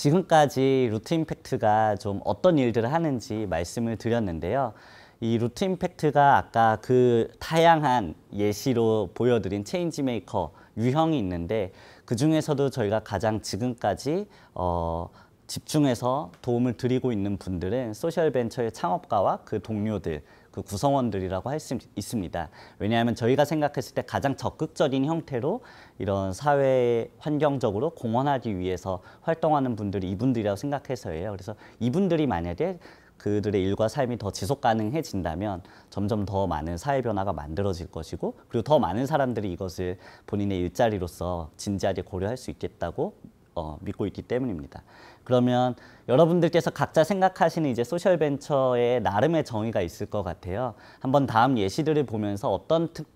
지금까지 루트 임팩트가 좀 어떤 일들을 하는지 말씀을 드렸는데요. 이 루트 임팩트가 아까 그 다양한 예시로 보여드린 체인지 메이커 유형이 있는데 그 중에서도 저희가 가장 지금까지 어, 집중해서 도움을 드리고 있는 분들은 소셜 벤처의 창업가와 그 동료들 그 구성원들이라고 할 수 있습니다. 왜냐하면 저희가 생각했을 때 가장 적극적인 형태로 이런 사회 환경적으로 공헌하기 위해서 활동하는 분들이 이분들이라고 생각해서예요. 그래서 이분들이 만약에 그들의 일과 삶이 더 지속 가능해진다면 점점 더 많은 사회 변화가 만들어질 것이고 그리고 더 많은 사람들이 이것을 본인의 일자리로서 진지하게 고려할 수 있겠다고 어, 믿고 있기 때문입니다. 그러면 여러분들께서 각자 생각하시는 이제 소셜 벤처의 나름의 정의가 있을 것 같아요. 한번 다음 예시들을 보면서 어떤 특,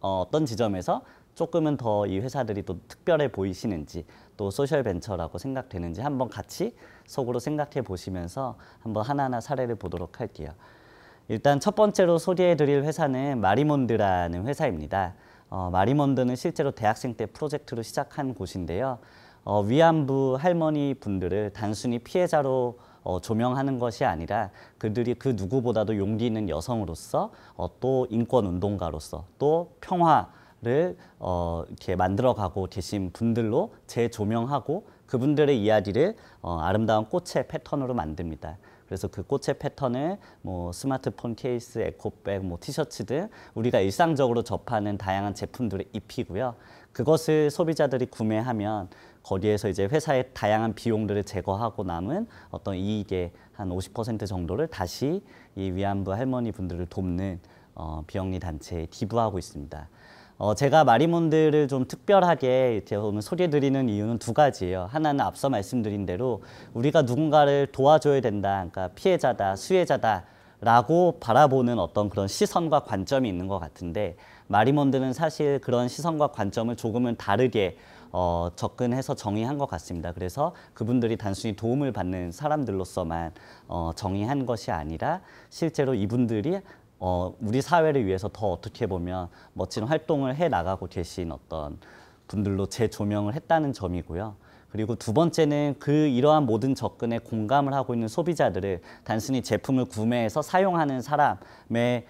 어, 어떤 지점에서 조금은 더 이 회사들이 또 특별해 보이시는지 또 소셜 벤처라고 생각되는지 한번 같이 속으로 생각해 보시면서 한번 하나하나 사례를 보도록 할게요. 일단 첫 번째로 소개해 드릴 회사는 마리몬드라는 회사입니다. 어, 마리몬드는 실제로 대학생 때 프로젝트로 시작한 곳인데요. 어, 위안부 할머니 분들을 단순히 피해자로 어, 조명하는 것이 아니라 그들이 그 누구보다도 용기 있는 여성으로서 어, 또 인권 운동가로서 또 평화를 어, 이렇게 만들어가고 계신 분들로 재조명하고 그분들의 이야기를 어, 아름다운 꽃의 패턴으로 만듭니다. 그래서 그 꽃의 패턴을 뭐 스마트폰 케이스, 에코백, 뭐 티셔츠 등 우리가 일상적으로 접하는 다양한 제품들에 입히고요. 그것을 소비자들이 구매하면 거기에서 이제 회사의 다양한 비용들을 제거하고 남은 어떤 이익의 한 50% 정도를 다시 이 위안부 할머니 분들을 돕는 어, 비영리 단체에 기부하고 있습니다. 어, 제가 마리몬드를 좀 특별하게 오늘 소개해드리는 이유는 두 가지예요. 하나는 앞서 말씀드린 대로 우리가 누군가를 도와줘야 된다, 그러니까 피해자다, 수혜자다 라고 바라보는 어떤 그런 시선과 관점이 있는 것 같은데 마리몬드는 사실 그런 시선과 관점을 조금은 다르게 어, 접근해서 정의한 것 같습니다. 그래서 그분들이 단순히 도움을 받는 사람들로서만 어, 정의한 것이 아니라 실제로 이분들이 어, 우리 사회를 위해서 더 어떻게 보면 멋진 활동을 해 나가고 계신 어떤 분들로 재조명을 했다는 점이고요. 그리고 두 번째는 그 이러한 모든 접근에 공감을 하고 있는 소비자들을 단순히 제품을 구매해서 사용하는 사람의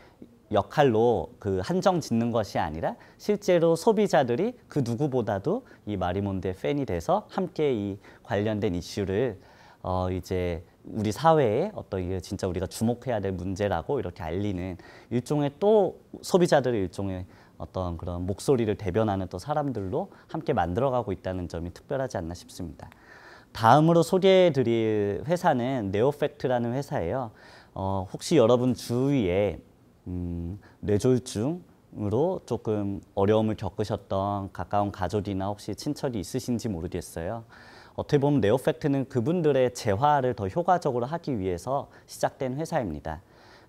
역할로 그 한정 짓는 것이 아니라 실제로 소비자들이 그 누구보다도 이 마리몬드의 팬이 돼서 함께 이 관련된 이슈를 어 이제 우리 사회에 어떤 이게 진짜 우리가 주목해야 될 문제라고 이렇게 알리는 일종의 또 소비자들의 일종의 어떤 그런 목소리를 대변하는 또 사람들로 함께 만들어가고 있다는 점이 특별하지 않나 싶습니다. 다음으로 소개해드릴 회사는 네오팩트라는 회사예요. 어, 혹시 여러분 주위에 음, 뇌졸중으로 조금 어려움을 겪으셨던 가까운 가족이나 혹시 친척이 있으신지 모르겠어요. 어떻게 보면 네오팩트는 그분들의 재화를 더 효과적으로 하기 위해서 시작된 회사입니다.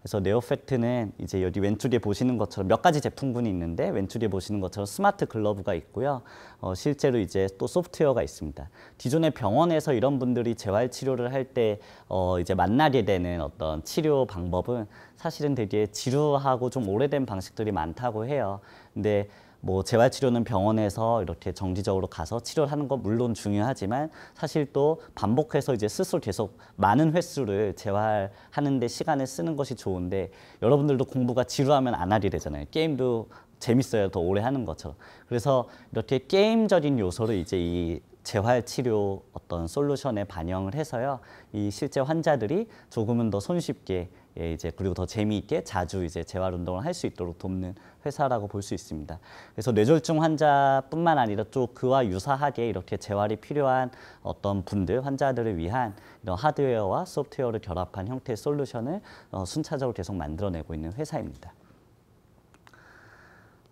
그래서 네오팩트는 이제 여기 왼쪽에 보시는 것처럼 몇 가지 제품군이 있는데 왼쪽에 보시는 것처럼 스마트 글러브가 있고요. 어, 실제로 이제 또 소프트웨어가 있습니다. 기존의 병원에서 이런 분들이 재활치료를 할 때 어, 이제 만나게 되는 어떤 치료 방법은 사실은 되게 지루하고 좀 오래된 방식들이 많다고 해요. 근데 뭐 재활치료는 병원에서 이렇게 정기적으로 가서 치료를 하는 건 물론 중요하지만 사실 또 반복해서 이제 스스로 계속 많은 횟수를 재활하는데 시간을 쓰는 것이 좋은데 여러분들도 공부가 지루하면 안하게 되잖아요. 게임도 재밌어야 더 오래 하는 것처럼. 그래서 이렇게 게임적인 요소를 이제 이 재활치료 어떤 솔루션에 반영을 해서요. 이 실제 환자들이 조금은 더 손쉽게 예, 이제 그리고 더 재미있게 자주 이제 재활 운동을 할 수 있도록 돕는 회사라고 볼 수 있습니다. 그래서 뇌졸중 환자뿐만 아니라 또 그와 유사하게 이렇게 재활이 필요한 어떤 분들, 환자들을 위한 이런 하드웨어와 소프트웨어를 결합한 형태의 솔루션을 어, 순차적으로 계속 만들어내고 있는 회사입니다.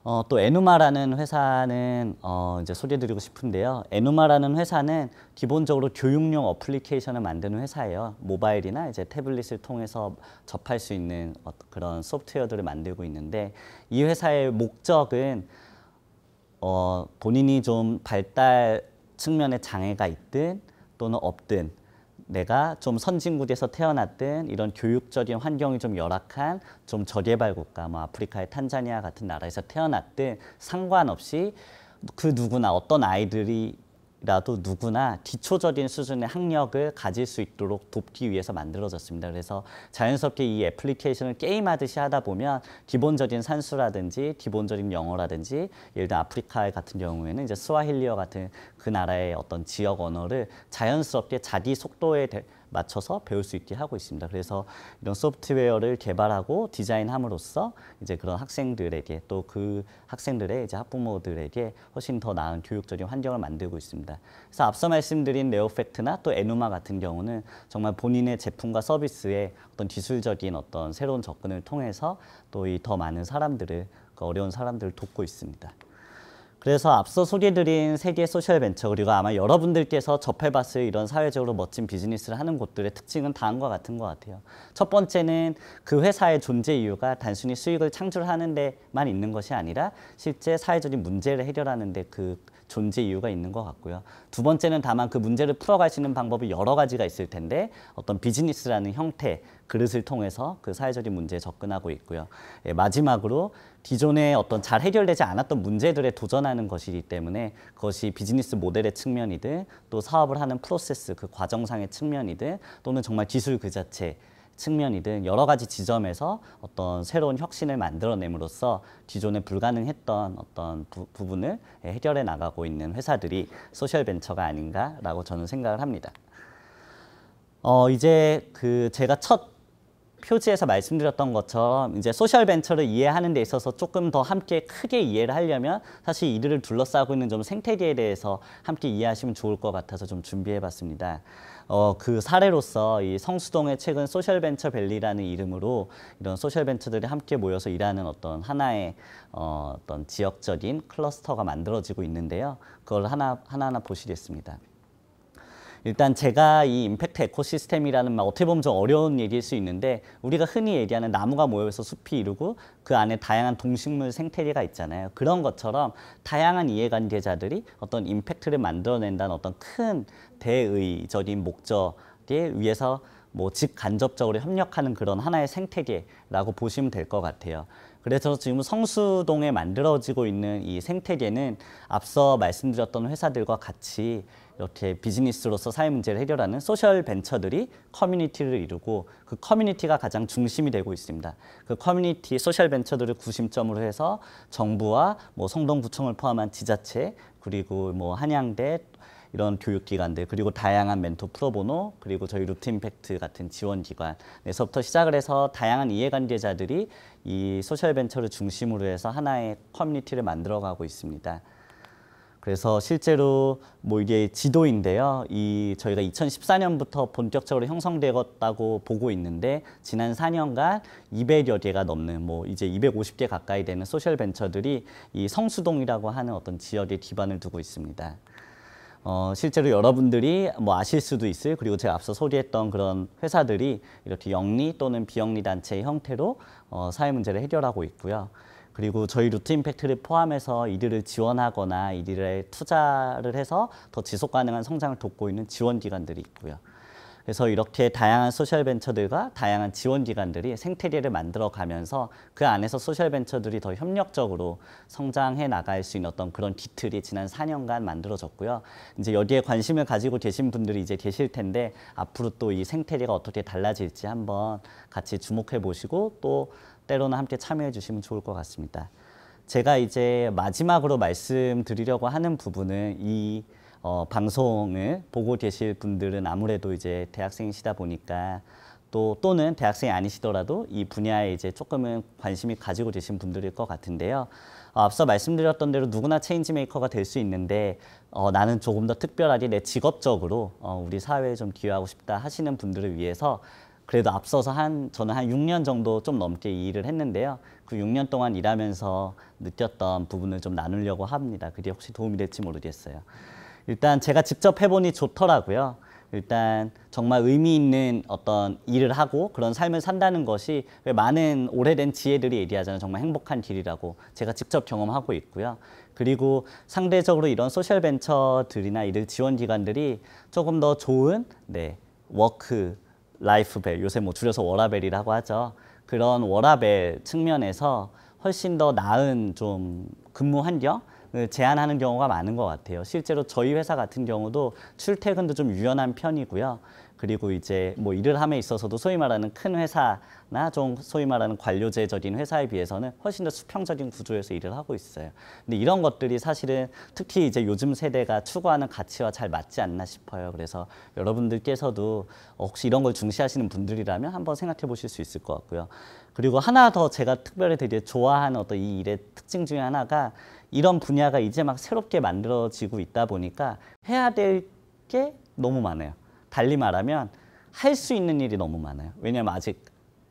어, 또 에누마라는 회사는 어, 이제 소개드리고 싶은데요. 에누마라는 회사는 기본적으로 교육용 어플리케이션을 만드는 회사예요. 모바일이나 이제 태블릿을 통해서 접할 수 있는 어, 그런 소프트웨어들을 만들고 있는데 이 회사의 목적은 어, 본인이 좀 발달 측면에 장애가 있든 또는 없든 내가 좀 선진국에서 태어났든 이런 교육적인 환경이 좀 열악한 좀 저개발 국가 뭐 아프리카의 탄자니아 같은 나라에서 태어났든 상관없이 그 누구나 어떤 아이들이 라도 누구나 기초적인 수준의 학력을 가질 수 있도록 돕기 위해서 만들어졌습니다. 그래서 자연스럽게 이 애플리케이션을 게임하듯이 하다 보면 기본적인 산수라든지 기본적인 영어라든지 예를 들어 아프리카 같은 경우에는 이제 스와힐리어 같은 그 나라의 어떤 지역 언어를 자연스럽게 자기 속도에 맞춰서 배울 수 있게 하고 있습니다. 그래서 이런 소프트웨어를 개발하고 디자인함으로써 이제 그런 학생들에게 또 그 학생들의 이제 학부모들에게 훨씬 더 나은 교육적인 환경을 만들고 있습니다. 그래서 앞서 말씀드린 네오팩트나 또 에누마 같은 경우는 정말 본인의 제품과 서비스에 어떤 기술적인 어떤 새로운 접근을 통해서 또 이 더 많은 사람들을 그 어려운 사람들을 돕고 있습니다. 그래서 앞서 소개드린 세계 소셜 벤처 그리고 아마 여러분들께서 접해봤을 이런 사회적으로 멋진 비즈니스를 하는 곳들의 특징은 다음과 같은 것 같아요. 첫 번째는 그 회사의 존재 이유가 단순히 수익을 창출하는 데만 있는 것이 아니라 실제 사회적인 문제를 해결하는 데그 존재 이유가 있는 것 같고요. 두 번째는 다만 그 문제를 풀어갈 수 있는 방법이 여러 가지가 있을 텐데 어떤 비즈니스라는 형태, 그릇을 통해서 그 사회적인 문제에 접근하고 있고요. 예, 마지막으로 기존의 어떤 잘 해결되지 않았던 문제들에 도전하는 것이기 때문에 그것이 비즈니스 모델의 측면이든 또 사업을 하는 프로세스 그 과정상의 측면이든 또는 정말 기술 그 자체 측면이든 여러 가지 지점에서 어떤 새로운 혁신을 만들어냄으로써 기존에 불가능했던 어떤 부, 분을 해결해 나가고 있는 회사들이 소셜 벤처가 아닌가라고 저는 생각을 합니다. 어, 이제 그 제가 첫 표지에서 말씀드렸던 것처럼 이제 소셜 벤처를 이해하는 데 있어서 조금 더 함께 크게 이해를 하려면 사실 이들을 둘러싸고 있는 좀 생태계에 대해서 함께 이해하시면 좋을 것 같아서 좀 준비해 봤습니다. 어, 그 사례로서 이 성수동의 최근 소셜벤처밸리라는 이름으로 이런 소셜벤처들이 함께 모여서 일하는 어떤 하나의 어, 어떤 지역적인 클러스터가 만들어지고 있는데요. 그걸 하나, 하나하나 보시겠습니다. 일단 제가 이 임팩트 에코시스템이라는 말 어떻게 보면 좀 어려운 얘기일 수 있는데 우리가 흔히 얘기하는 나무가 모여서 숲이 이루고 그 안에 다양한 동식물 생태계가 있잖아요. 그런 것처럼 다양한 이해관계자들이 어떤 임팩트를 만들어낸다는 어떤 큰 대의적인 목적에 위해서 뭐 직간접적으로 협력하는 그런 하나의 생태계라고 보시면 될 것 같아요. 그래서 지금 성수동에 만들어지고 있는 이 생태계는 앞서 말씀드렸던 회사들과 같이 이렇게 비즈니스로서 사회 문제를 해결하는 소셜 벤처들이 커뮤니티를 이루고 그 커뮤니티가 가장 중심이 되고 있습니다. 그 커뮤니티 소셜 벤처들을 구심점으로 해서 정부와 뭐 성동구청을 포함한 지자체 그리고 뭐 한양대 이런 교육기관들 그리고 다양한 멘토 프로보노 그리고 저희 루트 임팩트 같은 지원기관에서부터 시작을 해서 다양한 이해관계자들이 이 소셜벤처를 중심으로 해서 하나의 커뮤니티를 만들어가고 있습니다. 그래서 실제로 뭐 이게 지도인데요. 이 저희가 2014년부터 본격적으로 형성되었다고 보고 있는데 지난 4년간 200여 개가 넘는 뭐 이제 250개 가까이 되는 소셜 벤처들이 이 성수동이라고 하는 어떤 지역에 기반을 두고 있습니다. 어, 실제로 여러분들이 뭐 아실 수도 있을 그리고 제가 앞서 소개했던 그런 회사들이 이렇게 영리 또는 비영리 단체의 형태로 어, 사회 문제를 해결하고 있고요. 그리고 저희 루트 임팩트를 포함해서 이들을 지원하거나 이들의 투자를 해서 더 지속 가능한 성장을 돕고 있는 지원 기관들이 있고요. 그래서 이렇게 다양한 소셜 벤처들과 다양한 지원 기관들이 생태계를 만들어 가면서 그 안에서 소셜 벤처들이 더 협력적으로 성장해 나갈 수 있는 어떤 그런 기틀이 지난 4년간 만들어졌고요. 이제 여기에 관심을 가지고 계신 분들이 이제 계실 텐데 앞으로 또 이 생태계가 어떻게 달라질지 한번 같이 주목해 보시고 또 때로는 함께 참여해 주시면 좋을 것 같습니다. 제가 이제 마지막으로 말씀드리려고 하는 부분은 이 어, 방송을 보고 계실 분들은 아무래도 이제 대학생이시다 보니까 또 또는 대학생이 아니시더라도 이 분야에 이제 조금은 관심이 가지고 계신 분들일 것 같은데요. 어, 앞서 말씀드렸던 대로 누구나 체인지 메이커가 될 수 있는데 어, 나는 조금 더 특별하게 내 직업적으로 어, 우리 사회에 좀 기여하고 싶다 하시는 분들을 위해서 그래도 앞서서 한 저는 한 6년 정도 좀 넘게 일을 했는데요. 그 6년 동안 일하면서 느꼈던 부분을 좀 나누려고 합니다. 그게 혹시 도움이 될지 모르겠어요. 일단 제가 직접 해보니 좋더라고요. 일단 정말 의미 있는 어떤 일을 하고 그런 삶을 산다는 것이 많은 오래된 지혜들이 얘기하잖아요. 정말 행복한 길이라고 제가 직접 경험하고 있고요. 그리고 상대적으로 이런 소셜 벤처들이나 이런 지원 기관들이 조금 더 좋은 네, 워크 라이프벨, 요새 뭐 줄여서 워라벨이라고 하죠. 그런 워라벨 측면에서 훨씬 더 나은 좀 근무 환경, 그 제한하는 경우가 많은 것 같아요. 실제로 저희 회사 같은 경우도 출퇴근도 좀 유연한 편이고요. 그리고 이제 뭐 일을 함에 있어서도 소위 말하는 큰 회사나 좀 소위 말하는 관료제적인 회사에 비해서는 훨씬 더 수평적인 구조에서 일을 하고 있어요. 근데 이런 것들이 사실은 특히 이제 요즘 세대가 추구하는 가치와 잘 맞지 않나 싶어요. 그래서 여러분들께서도 혹시 이런 걸 중시하시는 분들이라면 한번 생각해 보실 수 있을 것 같고요. 그리고 하나 더 제가 특별히 되게 좋아하는 어떤 이 일의 특징 중에 하나가 이런 분야가 이제 막 새롭게 만들어지고 있다 보니까 해야 될 게 너무 많아요. 달리 말하면 할 수 있는 일이 너무 많아요. 왜냐하면 아직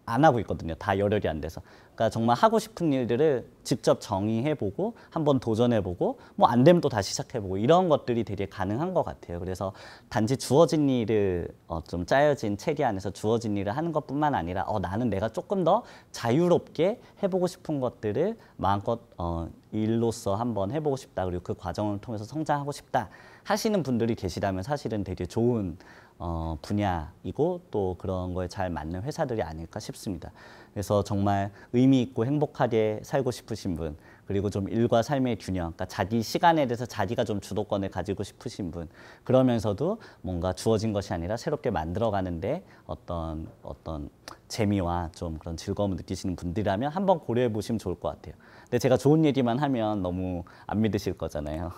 안 하고 있거든요. 다 열혈이 안 돼서. 그러니까 정말 하고 싶은 일들을 직접 정의해보고 한번 도전해보고 뭐 안 되면 또 다시 시작해보고 이런 것들이 되게 가능한 것 같아요. 그래서 단지 주어진 일을 어, 좀 짜여진 체계 안에서 주어진 일을 하는 것뿐만 아니라 어, 나는 내가 조금 더 자유롭게 해보고 싶은 것들을 마음껏 어, 일로서 한번 해보고 싶다 그리고 그 과정을 통해서 성장하고 싶다 하시는 분들이 계시다면 사실은 되게 좋은 어, 분야이고 또 그런 거에 잘 맞는 회사들이 아닐까 싶습니다. 그래서 정말 의미 있고 행복하게 살고 싶으 싶으신 분 그리고 좀 일과 삶의 균형 그러니까 자기 시간에 대해서 자기가 좀 주도권을 가지고 싶으신 분 그러면서도 뭔가 주어진 것이 아니라 새롭게 만들어가는데 어떤 어떤 재미와 좀 그런 즐거움을 느끼시는 분들이라면 한번 고려해 보시면 좋을 것 같아요. 근데 제가 좋은 얘기만 하면 너무 안 믿으실 거잖아요.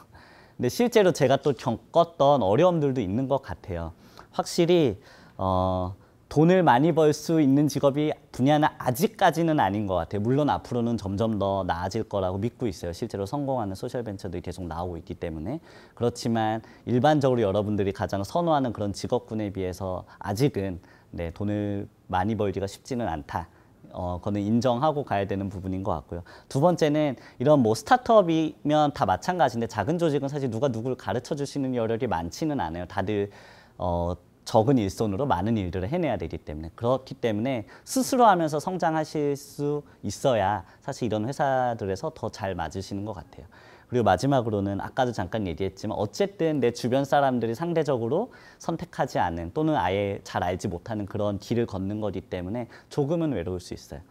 근데 실제로 제가 또 겪었던 어려움들도 있는 것 같아요. 확실히 어. 돈을 많이 벌 수 있는 직업이 분야는 아직까지는 아닌 것 같아요. 물론 앞으로는 점점 더 나아질 거라고 믿고 있어요. 실제로 성공하는 소셜벤처들이 계속 나오고 있기 때문에. 그렇지만 일반적으로 여러분들이 가장 선호하는 그런 직업군에 비해서 아직은 네, 돈을 많이 벌기가 쉽지는 않다. 어, 그거는 인정하고 가야 되는 부분인 것 같고요. 두 번째는 이런 뭐 스타트업이면 다 마찬가지인데 작은 조직은 사실 누가 누구를 가르쳐 주시는 여력이 많지는 않아요. 다들 어, 적은 일손으로 많은 일들을 해내야 되기 때문에 그렇기 때문에 스스로 하면서 성장하실 수 있어야 사실 이런 회사들에서 더 잘 맞으시는 것 같아요. 그리고 마지막으로는 아까도 잠깐 얘기했지만 어쨌든 내 주변 사람들이 상대적으로 선택하지 않은 또는 아예 잘 알지 못하는 그런 길을 걷는 거기 때문에 조금은 외로울 수 있어요.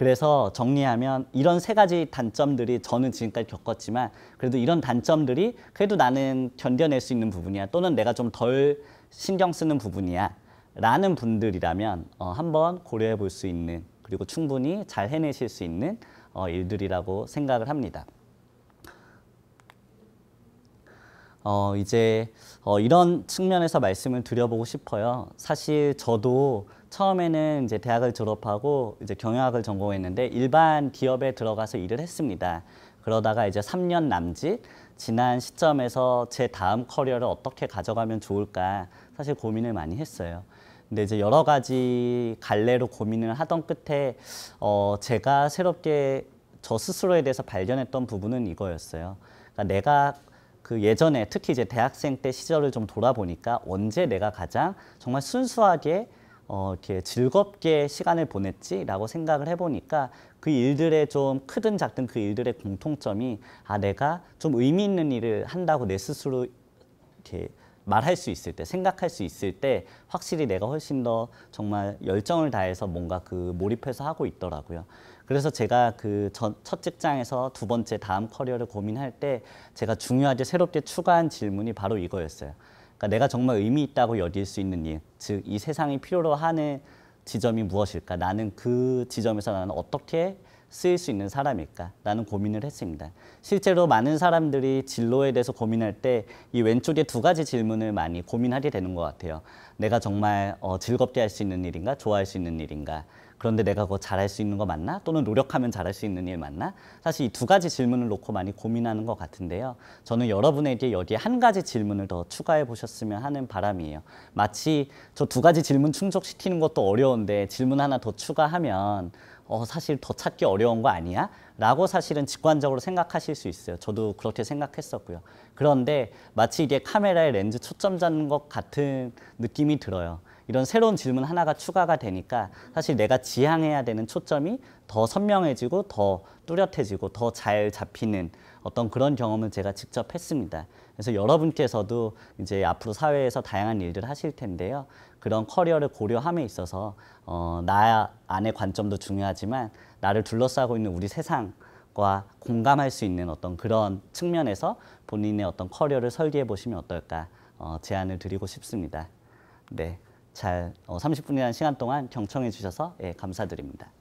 그래서 정리하면 이런 세 가지 단점들이 저는 지금까지 겪었지만 그래도 이런 단점들이 그래도 나는 견뎌낼 수 있는 부분이야 또는 내가 좀 덜 신경 쓰는 부분이야 라는 분들이라면 어, 한번 고려해 볼 수 있는 그리고 충분히 잘 해내실 수 있는 어, 일들이라고 생각을 합니다. 어, 이제 어, 이런 측면에서 말씀을 드려보고 싶어요. 사실 저도 처음에는 이제 대학을 졸업하고 이제 경영학을 전공했는데 일반 기업에 들어가서 일을 했습니다. 그러다가 이제 3년 남짓 지난 시점에서 제 다음 커리어를 어떻게 가져가면 좋을까 사실 고민을 많이 했어요. 근데 이제 여러 가지 갈래로 고민을 하던 끝에 어 제가 새롭게 저 스스로에 대해서 발견했던 부분은 이거였어요. 그러니까 내가 그 예전에 특히 이제 대학생 때 시절을 좀 돌아보니까 언제 내가 가장 정말 순수하게 어, 이렇게 즐겁게 시간을 보냈지라고 생각을 해보니까 그 일들의 좀 크든 작든 그 일들의 공통점이 아 내가 좀 의미 있는 일을 한다고 내 스스로 이렇게 말할 수 있을 때 생각할 수 있을 때 확실히 내가 훨씬 더 정말 열정을 다해서 뭔가 그 몰입해서 하고 있더라고요. 그래서 제가 그 첫 직장에서 두 번째 다음 커리어를 고민할 때 제가 중요하게 새롭게 추가한 질문이 바로 이거였어요. 그러니까 내가 정말 의미 있다고 여길 수 있는 일, 즉 이 세상이 필요로 하는 지점이 무엇일까? 나는 그 지점에서 나는 어떻게 쓰일 수 있는 사람일까? 라는 고민을 했습니다. 실제로 많은 사람들이 진로에 대해서 고민할 때 이 왼쪽에 두 가지 질문을 많이 고민하게 되는 것 같아요. 내가 정말 어, 즐겁게 할 수 있는 일인가? 좋아할 수 있는 일인가? 그런데 내가 그거 잘할 수 있는 거 맞나? 또는 노력하면 잘할 수 있는 일 맞나? 사실 이 두 가지 질문을 놓고 많이 고민하는 것 같은데요. 저는 여러분에게 여기에 한 가지 질문을 더 추가해 보셨으면 하는 바람이에요. 마치 저 두 가지 질문 충족시키는 것도 어려운데 질문 하나 더 추가하면 어, 사실 더 찾기 어려운 거 아니야? 라고 사실은 직관적으로 생각하실 수 있어요. 저도 그렇게 생각했었고요. 그런데 마치 이게 카메라의 렌즈 초점 잡는 것 같은 느낌이 들어요. 이런 새로운 질문 하나가 추가가 되니까 사실 내가 지향해야 되는 초점이 더 선명해지고 더 뚜렷해지고 더 잘 잡히는 어떤 그런 경험을 제가 직접 했습니다. 그래서 여러분께서도 이제 앞으로 사회에서 다양한 일들을 하실 텐데요. 그런 커리어를 고려함에 있어서 어, 나 안의 관점도 중요하지만 나를 둘러싸고 있는 우리 세상 과 공감할 수 있는 어떤 그런 측면에서 본인의 어떤 커리어를 설계해 보시면 어떨까 어, 제안을 드리고 싶습니다. 네. 잘 30분이라는 어, 시간 동안 경청해 주셔서 예, 감사드립니다.